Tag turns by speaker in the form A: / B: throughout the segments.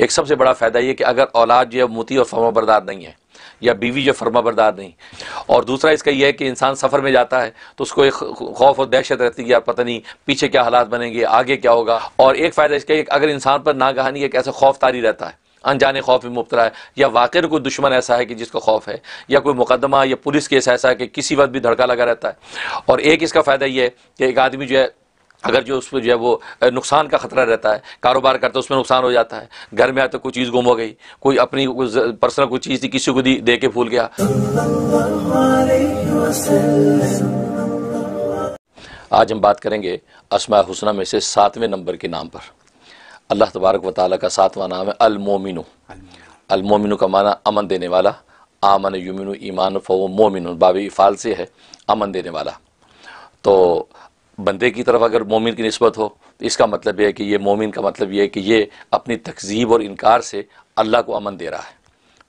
A: एक सबसे बड़ा फ़ायदा ये कि अगर औलाद जो है मोती और फर्मा बरदार नहीं है या बीवी जो फर्मा बरदार नहीं और दूसरा इसका यह है कि इंसान सफ़र में जाता है तो उसको एक खौफ और दहशत रहती है यार पता नहीं पीछे क्या हालात बनेंगे आगे क्या होगा और एक फ़ायदा इसका एक अगर इंसान पर नागहानी एक ऐसा खौफ तारी रहता है अनजाने खौफ में मुबतला है या वाकई कोई दुश्मन ऐसा है कि जिसका खौफ है या कोई मुकदमा या पुलिस केस ऐसा है कि किसी वक्त भी धड़का लगा रहता है और एक इसका फ़ायदा ये है कि एक आदमी जो है अगर जो उसमें जो है वो नुकसान का ख़तरा रहता है कारोबार करते उसमें नुकसान हो जाता है घर में आते कोई चीज़ गुम हो गई कोई अपनी पर्सनल कोई चीज़ थी किसी को दी दे के भूल गया आज हम बात करेंगे असमा हुसना में से सातवें नंबर के नाम पर अल्लाह तबारक व ताली का सातवां नाम है अलमोमिन अलमोमिन का माना अमन देने वाला आमन यमिन ईमान फ़ो मोमिन बाबी इफ़ाल से है अमन देने वाला तो बंदे की तरफ अगर मोमिन की नस्बत हो तो इसका मतलब यह है कि ये मोमिन का मतलब यह है कि ये अपनी तकजीब और इनकार से अल्लाह को अमन दे रहा है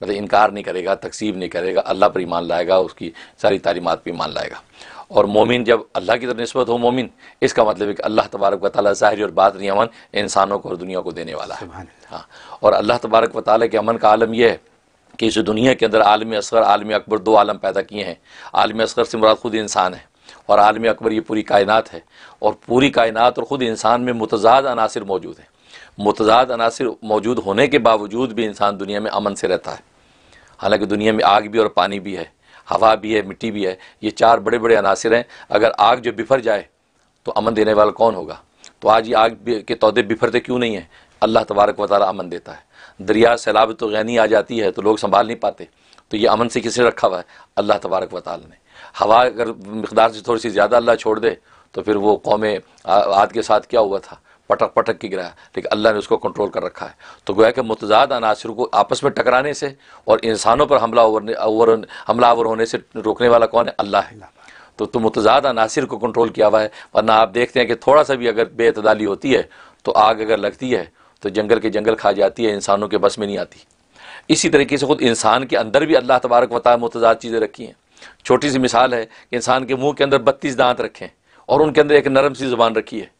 A: मतलब इनकार नहीं करेगा तकसीब नहीं करेगा अल्लाह पर ईमान लाएगा उसकी सारी तालीमत पर ईमान लाएगा और मोमिन जब अल्लाह की तरफ नस्बत हो मोमिन इसका मतलब है कि अल्लाह तबारक व ताली ज़ाहिर और बात नहीं अमन इंसानों को और दुनिया को देने वाला है हाँ और अल्लाह तबारक व ताली के अमन का आलम यह है कि इस दुनिया के अंदर आलम असगर आलम अकबर दो आलम पैदा किए हैं आलम असगर से मुराद खुद इंसान है और आलम अकबर ये पूरी कायनात है और पूरी कायनात और ख़ुद इंसान में मुतजाद अनासर मौजूद हैं मुतजाद अनासर मौजूद होने के बावजूद भी इंसान दुनिया में अमन से रहता है हालांकि दुनिया में आग भी और पानी भी है हवा भी है मिट्टी भी है ये चार बड़े बड़े अनासर हैं अगर आग जो बिफर जाए तो अमन देने वाला कौन होगा तो आज ये आग के तोदे बिफरते क्यों नहीं हैं अल्लाह तबारक व अमन देता है दरिया सैलाब तो गैनी आ जाती है तो लोग संभाल नहीं पाते तो ये अमन से किसे रखा हुआ है अल्लाह तबारक व ने हवा अगर मकदार से थोड़ी सी ज़्यादा अल्लाह छोड़ दे तो फिर वो कौमें आद के साथ क्या हुआ था पटक पटक की गिराया लेकिन अल्लाह ने उसको कंट्रोल कर रखा है तो गोया कि मुतजाद अनासर को आपस में टकराने से और इंसानों पर हमला ओवर हमला होने से रोकने वाला कौन है अल्लाह है तो तो मुतजाद अनासर को कंट्रोल किया हुआ है वरना आप देखते हैं कि थोड़ा सा भी अगर बेतदाली होती है तो आग अगर लगती है तो जंगल के जंगल खा जाती है इंसानों के बस में नहीं आती इसी तरीके से खुद इंसान के अंदर भी अल्लाह तबारक वता मुतजाद चीज़ें रखी हैं छोटी सी मिसाल है कि इंसान के मुंह के अंदर बत्तीस दांत रखें और उनके अंदर एक नरम सी ज़बान रखी है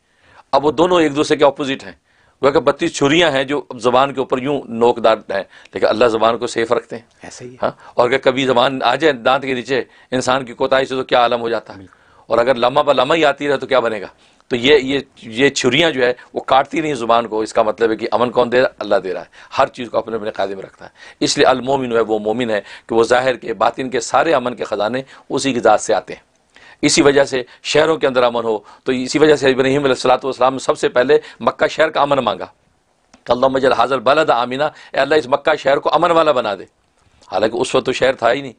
A: अब वो दोनों एक दूसरे के अपोजिट हैं वह बत्तीस छुरियाँ हैं जो ज़बान के ऊपर यूं नोकदार हैं लेकिन अल्लाह ज़बान को सेफ रखते हैं ऐसे ही हाँ और अगर कभी ज़बान आ जाए दांत के नीचे इंसान की कोताही से तो क्या आलम हो जाता है और अगर लम्हा पर लम्हा ही आती रहे तो क्या बनेगा तो ये ये ये छुरियाँ जो है वो काटती नहीं ज़ुबान को इसका मतलब है कि अमन कौन दे रहा अल्लाह दे रहा है हर चीज़ को अपने अपने कायदे में रखता है इसलिए अलमोमिन है वो मोमिन है कि वो ज़ाहिर के बातिन के सारे अमन के ख़जाने उसी की ज़ात से आते हैं इसी वजह से शहरों के अंदर अमन हो तो इसी वजह से इब्राहिम सलाम सबसे पहले मक्का शहर का अमन मांगा कल्ला मजल हाजल बलद आमिना अल्लाह इस मक्का शहर को अमन वाला बना दे हालांकि उस वक्त तो शहर था ही नहीं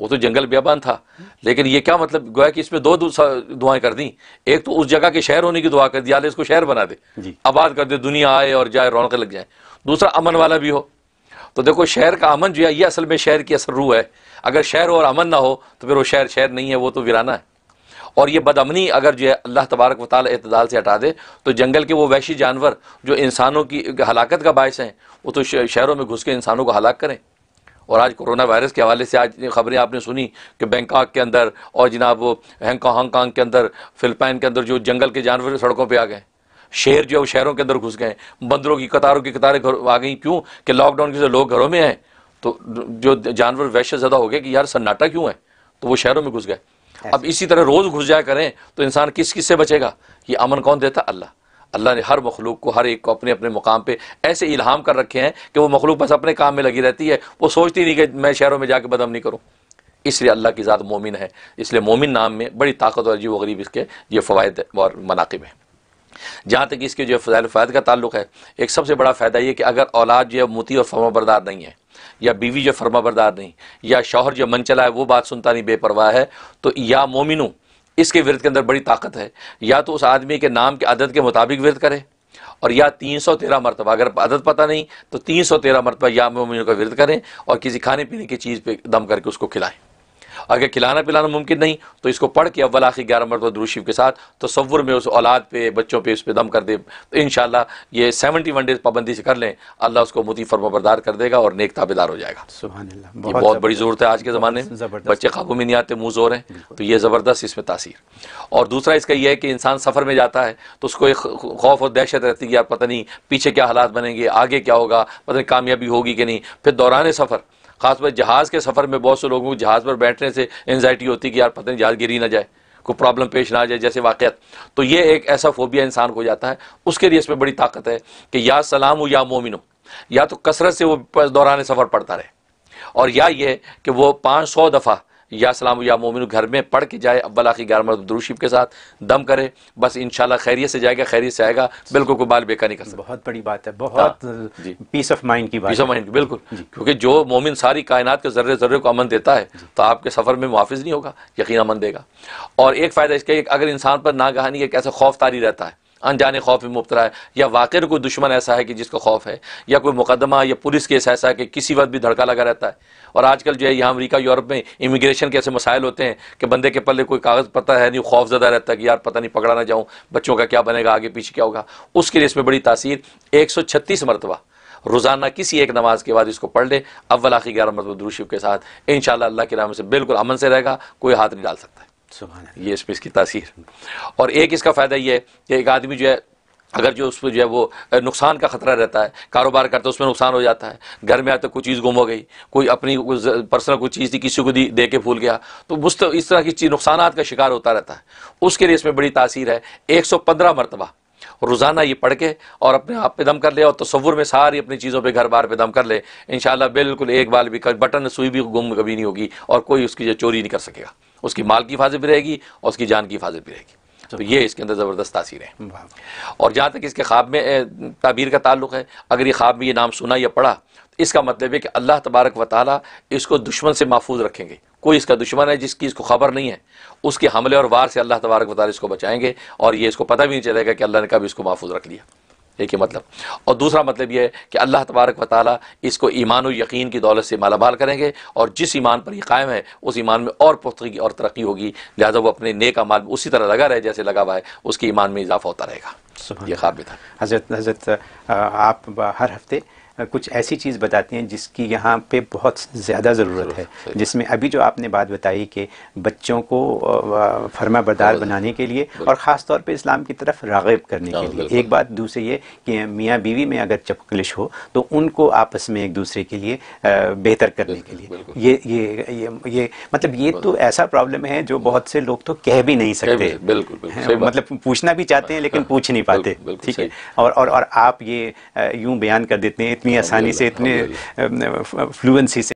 A: वो तो जंगल ब्याबान था लेकिन ये क्या मतलब गोया कि इसमें दो दुआएं कर दी एक तो उस जगह के शहर होने की दुआ कर दी आले इसको शहर बना दे आबाद कर दे दुनिया आए और जाए रौनक लग जाए दूसरा अमन वाला भी हो तो देखो शहर का अमन जो है ये असल में शहर की असर रूह है अगर शहर और अमन ना हो तो फिर वो शहर शहर नहीं है वो तो वीराना है और ये बदअमनी अगर जो है अल्लाह तबारक वाल अतदाल से हटा दे तो जंगल के वो वैशी जानवर जो इंसानों की हलाकत का बायस हैं वो तो शहरों में घुस के इंसानों को हलाक करें और आज कोरोना वायरस के हवाले से आज खबरें आपने सुनी कि बैंकॉक के अंदर और जनाब हांगकॉन्ग के अंदर फिलिपाइन के अंदर जो जंगल के जानवर सड़कों पर आ गए शहर जो है वो शहरों के अंदर घुस गए बंदरों की कतारों की कतारें आ गई क्यों कि लॉकडाउन की जो लोग घरों में हैं तो जो जानवर वैश्य ज़्यादा हो गए कि यार सन्नाटा क्यों है तो वो शहरों में घुस गए अब इसी तरह रोज़ घुस जाया करें तो इंसान किस किस से बचेगा ये अमन कौन देता अल्लाह अल्लाह ने हर मखलूक को हर एक को अपने अपने मुकाम पर ऐसे इल्हाम कर रखे हैं कि वो मखलूक बस अपने काम में लगी रहती है वो सोचती नहीं कि मैं शहरों में जाकर बदम नहीं करूँ इसलिए अल्लाह की ज़ात मोमिन है इसलिए मोमिन नाम में बड़ी ताकत और अजीब वरीब इसके ये फ़वाद और मनाकब हैं जहाँ तक इसके जो फ़ैल फ़ायद का ताल्लुक है एक सबसे बड़ा फ़ायदा ये कि अगर औलाद जो है मोती और फर्मा बरदार नहीं है या बीवी जो फर्मा बरदार नहीं या शौहर जो मन चला है वो बात सुनता नहीं बेपरवाह है तो या मोमिनू इसके विरत के अंदर बड़ी ताकत है या तो उस आदमी के नाम के आदत के मुताबिक विरत करे और या तीन सौ तेरह मरतबा अगर आदत पता नहीं तो तीन सौ तेरह मरतबा या मोमिनों का विरत करें और किसी खाने पीने की चीज़ पर दम करके उसको खिलाएं अगर खिलाना पिलाना मुमकिन नहीं तो इसको पढ़ के अव्वल आखिर ग्यारह मरतबा द्रूशीफ के साथ तस्वुर में उस औलाद पे बच्चों पे उस पर दम कर दे तो इन ये सेवेंटी वन डेज पाबंदी से कर लें अल्लाह उसको मुती बरदार कर देगा और नेक ताबेदार हो जाएगा ये बहुत बड़ी ज़रूरत है आज के ज़माने में बच्चे काबू में नहीं आते मुँह जोर हैं तो ये ज़बरदस्त इसमें तासीर और दूसरा इसका यह है कि इंसान सफ़र में जाता है तो उसको एक खौफ और दहशत रहती है यार पता नहीं पीछे क्या हालात बनेंगे आगे क्या होगा पता नहीं कामयाबी होगी कि नहीं फिर दौरान सफ़र खासकर जहाज़ के सफ़र में बहुत से लोगों को जहाज़ पर बैठने से एनजाइटी होती है कि यार पता नहीं जहाज़ गिरी ना जाए कोई प्रॉब्लम पेश ना आ जाए जैसे वाक़ तो ये एक ऐसा फोबिया इंसान को जाता है उसके लिए इसमें बड़ी ताकत है कि या सलाम हो या मोमिन हो या तो कसरत से वो दौरान सफ़र पड़ता रहे और या ये कि वो पाँच सौ दफ़ा या सलाम या मोमिन घर में पढ़ के जाए अब आखिर ग्यारह मरत दुरुशीफ के साथ दम करे बस इन खैरियत से जाएगा खैरियत से आएगा बिल्कुल को बाल बेका नहीं कर सकता बहुत बड़ी बात है बहुत पीस ऑफ माइंड की पीस ऑफ माइंड बिल्कुल क्योंकि जो मोमिन सारी कायनात के जर्रे जर्रे को अमन देता है तो आपके सफ़र में मुहाफ़ नहीं होगा यकीन अमन देगा और एक फ़ायदा इसका अगर इंसान पर नागहानी एक ऐसा खौफ तारी रहता है अनजाने खौफ में मुबतला है या वाक़ कोई दुश्मन ऐसा है कि जिसका खौफ है या कोई मुकदमा या पुलिस केस ऐसा है कि किसी वक्त भी धड़का लगा रहता है और आजकल जो है यहाँ अमरीका यूरोप में इमिग्रेशन के ऐसे मसाइल होते हैं कि बंदे के पल्ले कोई कागज़ पता है नहीं खौफ ज़्यादा रहता है कि यार पता नहीं पकड़ा ना जाऊँ बच्चों का क्या बनेगा आगे पीछे क्या होगा उसके लिए इसमें बड़ी तासीर एक सौ छत्तीस मरतबा रोज़ाना किसी एक नमाज के बाद इसको पढ़ लें अव्वल आखिर ग्यारह मरतब दुरुशिफ के साथ इन अल्लाह के नाम से बिल्कुल अमन से रहेगा कोई हाथ नहीं डाल सकता ये इस पर इसकी तासीर और एक इसका फ़ायदा ये है कि एक आदमी जो है अगर जो उस पर जो है वो नुकसान का ख़तरा रहता है कारोबार करता है उसमें नुकसान हो जाता है घर में आते कोई चीज़ गुम हो गई कोई अपनी पर्सनल कोई चीज़ थी किसी को दी दे के भूल गया तो उस तो इस तरह की चीज़ नुकसान का शिकार होता रहता है उसके लिए इसमें बड़ी तासीर है एक सौ पंद्रह मरतबा रोज़ाना ये पढ़ के और अपने आप पे दम कर ले और तस्वुर में सारी अपनी चीज़ों पर घर बार पे दम कर ले इन बिल्कुल एक बाल भी बटन सुई भी गुम कभी नहीं होगी और कोई उसकी जो चोरी नहीं कर सकेगा उसकी माल की हिफाजत भी रहेगी और उसकी जान की हिफाजत भी रहेगी तो ये इसके अंदर ज़बरदस्त तासीर है और जहाँ तक इसके ख्वाब में ताबीर का ताल्लुक है अगर ये ख्वाब में ये नाम सुना या पढ़ा तो इसका मतलब है कि अल्लाह तबारक व ताली इसको दुश्मन से महफूज रखेंगे कोई इसका दुश्मन है जिसकी इसको खबर नहीं है उसके हमले और वार से अल्लाह तबारक वाली इसको बचाएंगे और ये इसको पता भी नहीं चलेगा कि अल्लाह ने कभी इसको महफूज रख लिया एक ही मतलब और दूसरा मतलब यह है कि अल्लाह तबारक व ताली इसको ईमान और यकीन की दौलत से मालामाल करेंगे और जिस ईमान पर यह कायम है उस ईमान में और पुख्तगी और तरक्की होगी लिहाजा वो अपने नेक अमाल उसी तरह लगा रहे जैसे लगा हुआ है उसके ईमान में इजाफा होता रहेगा यह ख़ाब था हजरत हजरत आप हर हफ्ते कुछ ऐसी चीज़ बताती हैं जिसकी यहाँ पे बहुत ज़्यादा ज़रूरत है जिसमें अभी जो आपने बात बताई कि बच्चों को फर्मा बरदार बनाने के लिए और ख़ास तौर पे इस्लाम की तरफ रागब करने के लिए एक बात दूसरी ये कि मियाँ बीवी में अगर चपकलिश हो तो उनको आपस में एक दूसरे के लिए बेहतर करने के लिए ये ये ये ये मतलब ये तो ऐसा प्रॉब्लम है जो बहुत से लोग तो कह भी नहीं सकते बिल्कुल मतलब पूछना भी चाहते हैं लेकिन हाँ, पूछ नहीं पाते ठीक है और और आप ये यूँ बयान कर देते हैं इतनी हाँ, आसानी से इतने फ्लुएंसी से